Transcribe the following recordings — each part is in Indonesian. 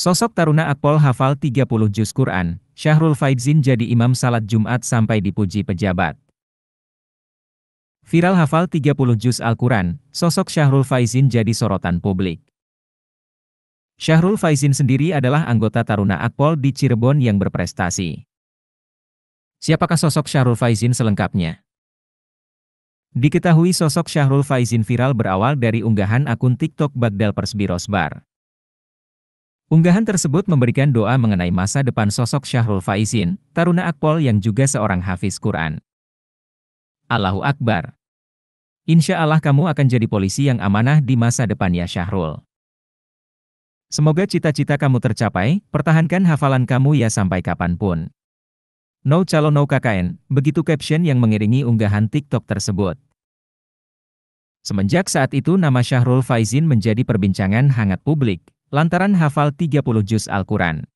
Sosok Taruna Akpol hafal 30 juz Quran, Syahrul Faizin jadi imam salat Jumat sampai dipuji pejabat. Viral hafal 30 juz Al-Quran, sosok Syahrul Faizin jadi sorotan publik. Syahrul Faizin sendiri adalah anggota Taruna Akpol di Cirebon yang berprestasi. Siapakah sosok Syahrul Faizin selengkapnya? Diketahui sosok Syahrul Faizin viral berawal dari unggahan akun TikTok Bagdal Persbirosbar. Unggahan tersebut memberikan doa mengenai masa depan sosok Syahrul Faizin, Taruna Akpol yang juga seorang hafiz Quran. Allahu Akbar. Insya Allah kamu akan jadi polisi yang amanah di masa depan ya Syahrul. Semoga cita-cita kamu tercapai, pertahankan hafalan kamu ya sampai kapanpun. No calo no KKN, begitu caption yang mengiringi unggahan TikTok tersebut. Semenjak saat itu nama Syahrul Faizin menjadi perbincangan hangat publik lantaran hafal 30 juz Al-Quran.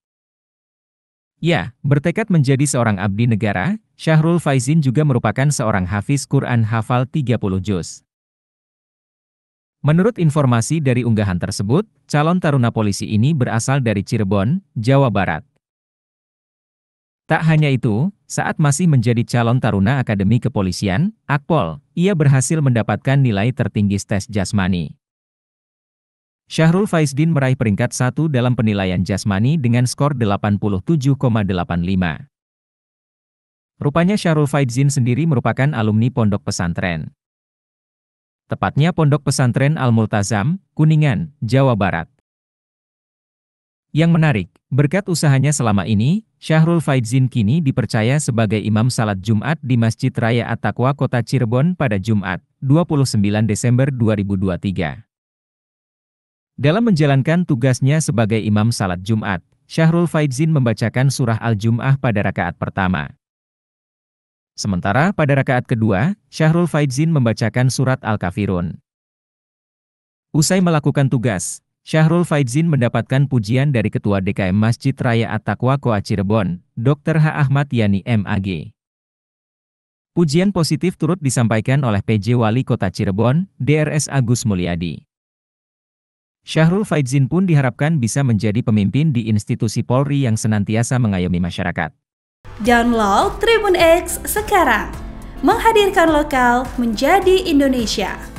Ya, bertekad menjadi seorang abdi negara, Syahrul Faizin juga merupakan seorang hafiz Quran hafal 30 juz. Menurut informasi dari unggahan tersebut, calon taruna polisi ini berasal dari Cirebon, Jawa Barat. Tak hanya itu, saat masih menjadi calon taruna Akademi Kepolisian, Akpol, ia berhasil mendapatkan nilai tertinggi tes jasmani. Syahrul Faizdin meraih peringkat satu dalam penilaian jasmani dengan skor 87,85. Rupanya Syahrul Faidzin sendiri merupakan alumni pondok pesantren. Tepatnya pondok pesantren Al-Multazam, Kuningan, Jawa Barat. Yang menarik, berkat usahanya selama ini, Syahrul Faidzin kini dipercaya sebagai imam salat Jumat di Masjid Raya At-Taqwa Kota Cirebon pada Jumat, 29 Desember 2023. Dalam menjalankan tugasnya sebagai imam salat Jumat, Syahrul Faizin membacakan surah Al-Jum'ah pada rakaat pertama. Sementara pada rakaat kedua, Syahrul Faizin membacakan surat Al-Kafirun. Usai melakukan tugas, Syahrul Faizin mendapatkan pujian dari Ketua DKM Masjid Raya At-Taqwa Koa Cirebon, Dr. H. Ahmad Yani MAG. Pujian positif turut disampaikan oleh PJ Wali Kota Cirebon, DRS Agus Mulyadi. Syahrul Faidzin pun diharapkan bisa menjadi pemimpin di institusi Polri yang senantiasa mengayomi masyarakat. Download Tribun X sekarang, menghadirkan lokal menjadi Indonesia.